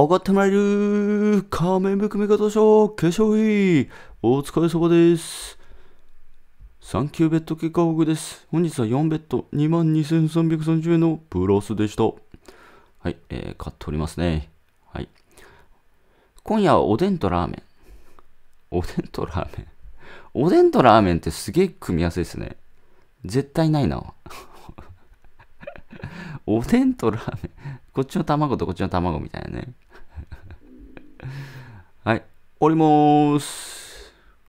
上がってまいる仮面含み方賞化粧品お疲れ様です。3級ベッド結果報告です。本日は4ベッド22,330円のプラスでした。はい、えー、買っておりますね。はい。今夜はおでんとラーメン。おでんとラーメン。おでんとラーメンってすげえ組み合わせですね。絶対ないな。おでんとラーメン。こっちの卵とこっちの卵みたいなね。はい、おりまーす。